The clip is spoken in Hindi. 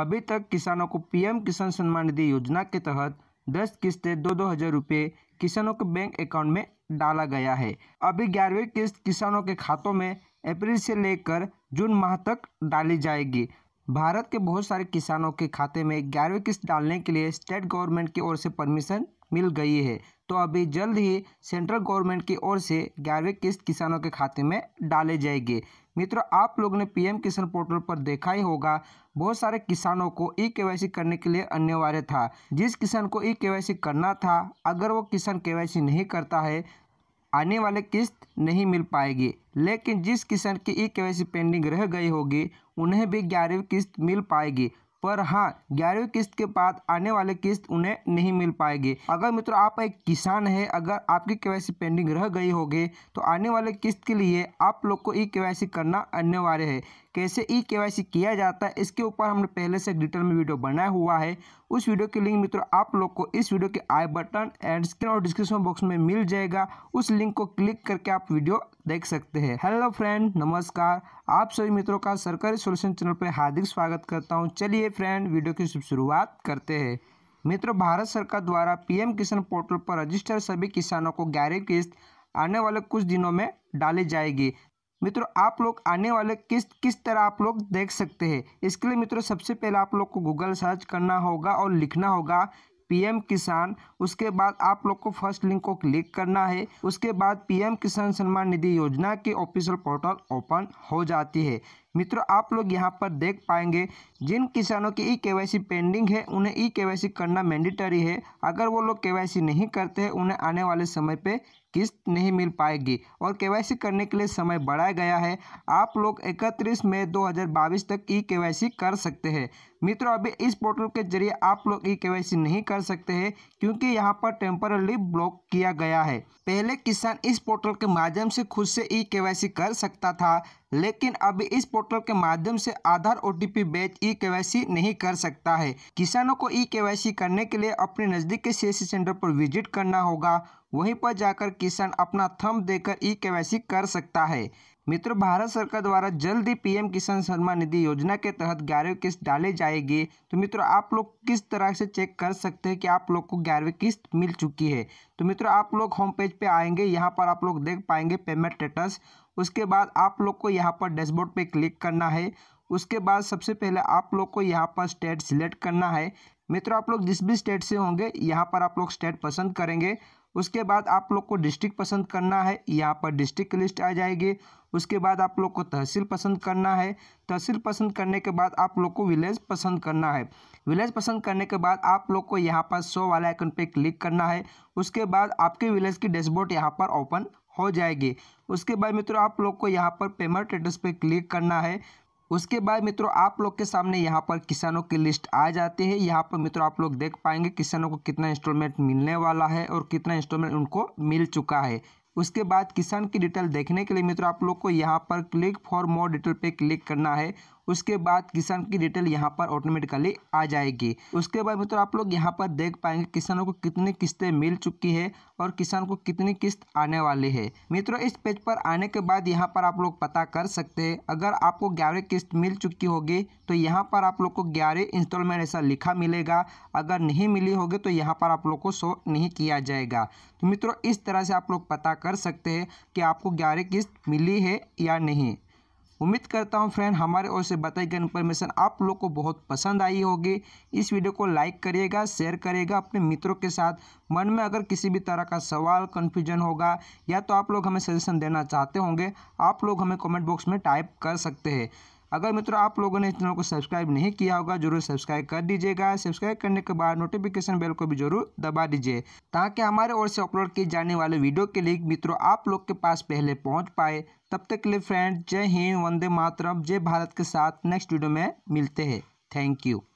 अभी तक किसानों को पीएम किसान सम्मान निधि योजना के तहत दस किस्तें दो दो हज़ार रुपये किसानों के बैंक अकाउंट में डाला गया है अभी ग्यारहवीं किस्त किसानों के खातों में अप्रैल से लेकर जून माह तक डाली जाएगी भारत के बहुत सारे किसानों के खाते में ग्यारहवीं किस्त डालने के लिए स्टेट गवर्नमेंट की ओर से परमिशन मिल गई है तो अभी जल्द ही सेंट्रल गवर्नमेंट की ओर से ग्यारहवीं किस्त किसानों के खाते में डाले जाएगी मित्रों आप लोग ने पीएम किसान पोर्टल पर देखा ही होगा बहुत सारे किसानों को ई के करने के लिए अनिवार्य था जिस किसान को ई के करना था अगर वो किसान के नहीं करता है आने वाले किस्त नहीं मिल पाएगी लेकिन जिस किसान की ई के पेंडिंग रह गई होगी उन्हें भी ग्यारहवीं किस्त मिल पाएगी पर हाँ ग्यारहवीं किस्त के बाद आने वाले किस्त उन्हें नहीं मिल पाएगी अगर मित्रों आप एक किसान है अगर आपकी केवाईसी पेंडिंग रह गई होगी तो आने वाले किस्त के लिए आप लोग को ई केवाईसी करना अनिवार्य है कैसे ई के किया जाता है इसके ऊपर हमने पहले से डिटेल में वीडियो बनाया हुआ है उस वीडियो के लिंक मित्रों आप लोग को इस वीडियो के आई बटन एंड स्क्रीन और डिस्क्रिप्शन बॉक्स में मिल जाएगा उस लिंक को क्लिक करके आप वीडियो देख सकते हैं हेलो फ्रेंड नमस्कार आप सभी मित्रों का सरकारी सोल्यूशन चैनल पर हार्दिक स्वागत करता हूँ चलिए फ्रेंड वीडियो की शुरुआत करते हैं मित्रों भारत सरकार द्वारा पीएम किसान पोर्टल पर रजिस्टर सभी किसानों को ग्यारह किस्त आने वाले कुछ दिनों में डाली जाएगी मित्रों आप लोग आने वाले किस किस तरह आप लोग देख सकते हैं इसके लिए मित्रों सबसे पहले आप लोग को गूगल सर्च करना होगा और लिखना होगा पीएम किसान उसके बाद आप लोग को फर्स्ट लिंक को क्लिक करना है उसके बाद पीएम किसान सम्मान निधि योजना की ऑफिशियल पोर्टल ओपन हो जाती है मित्रों आप लोग यहाँ पर देख पाएंगे जिन किसानों की ई के पेंडिंग है उन्हें ई के करना मैंडेटरी है अगर वो लोग के नहीं करते हैं उन्हें आने वाले समय पे किस्त नहीं मिल पाएगी और के करने के लिए समय बढ़ाया गया है आप लोग 31 मई 2022 तक ई के कर सकते हैं मित्रों अभी इस पोर्टल के जरिए आप लोग ई के नहीं कर सकते हैं क्योंकि यहाँ पर टेम्परली ब्लॉक किया गया है पहले किसान इस पोर्टल के माध्यम से खुद से ई के कर सकता था लेकिन अब इस पोर्टल के माध्यम से आधार ओ टी पी बैच ई e के नहीं कर सकता है किसानों को ई e के करने के लिए अपने नज़दीक के सी e सेंटर पर विजिट करना होगा वहीं पर जाकर किसान अपना थम देकर ई के कर सकता है मित्रों भारत सरकार द्वारा जल्द ही पीएम किसान सम्मान निधि योजना के तहत ग्यारहवीं किस्त डाली जाएगी तो मित्रों आप लोग किस तरह से चेक कर सकते हैं कि आप लोग को ग्यारहवीं किस्त मिल चुकी है तो मित्रों आप लोग होम पेज पे आएंगे यहाँ पर आप लोग देख पाएंगे पेमेंट स्टेटस उसके बाद आप लोग को यहाँ पर डैशबोर्ड पे क्लिक करना है उसके बाद सबसे पहले आप लोग को यहाँ पर स्टेट सिलेक्ट करना है मित्रों आप लोग जिस भी स्टेट से होंगे यहाँ पर आप लोग स्टेट पसंद करेंगे उसके बाद आप लोग को डिस्ट्रिक्ट पसंद करना है यहाँ पर डिस्ट्रिक्ट लिस्ट आ जाएगी उसके बाद आप लोग को तहसील पसंद करना है तहसील पसंद करने के बाद आप लोग को विलेज पसंद करना है विलेज पसंद करने के बाद आप लोग को यहाँ पर शो वाला आइकन पे क्लिक करना है उसके बाद आपके विलेज की डैशबोर्ड यहाँ पर ओपन हो जाएगी उसके बाद मित्रों आप लोग को यहाँ पर पेमेंट एड्रेस पर क्लिक करना है उसके बाद मित्रों आप लोग के सामने यहाँ पर किसानों की लिस्ट आ जाती है यहाँ पर मित्रों आप लोग देख पाएंगे किसानों को कितना इंस्टॉलमेंट मिलने वाला है और कितना इंस्टॉलमेंट उनको मिल चुका है उसके बाद किसान की डिटेल देखने के लिए मित्रों आप लोग को यहाँ पर क्लिक फॉर मोर डिटेल पे क्लिक करना है उसके बाद किसान की डिटेल यहाँ पर ऑटोमेटिकली आ जाएगी उसके बाद मित्रों आप लोग यहाँ पर देख पाएंगे किसानों को कितनी किस्तें मिल चुकी है और किसान को कितनी किस्त आने वाली है मित्रों इस पेज पर आने के बाद यहाँ पर आप लोग पता कर सकते हैं अगर आपको ग्यारह किस्त मिल चुकी होगी तो यहाँ पर आप लोग को ग्यारह इंस्टॉलमेंट ऐसा लिखा मिलेगा अगर नहीं मिली होगी तो यहाँ पर आप लोग को शो नहीं किया जाएगा तो मित्रों इस तरह से आप लोग पता कर सकते हैं कि आपको ग्यारह किस्त मिली है या नहीं उम्मीद करता हूँ फ्रेंड हमारे ओर से बताई गई इन्फॉर्मेशन आप लोग को बहुत पसंद आई होगी इस वीडियो को लाइक करिएगा शेयर करिएगा अपने मित्रों के साथ मन में अगर किसी भी तरह का सवाल कन्फ्यूजन होगा या तो आप लोग हमें सजेशन देना चाहते होंगे आप लोग हमें कॉमेंट बॉक्स में टाइप कर सकते हैं अगर मित्रों आप लोगों ने इस चैनल को सब्सक्राइब नहीं किया होगा जरूर सब्सक्राइब कर दीजिएगा सब्सक्राइब करने के बाद नोटिफिकेशन बेल को भी जरूर दबा दीजिए ताकि हमारे ओर से अपलोड किए जाने वाले वीडियो के लिंक मित्रों आप लोग के पास पहले पहुँच पाए तब तक के लिए फ्रेंड जय हिंद वंदे मातरम जय भारत के साथ नेक्स्ट वीडियो में मिलते हैं थैंक यू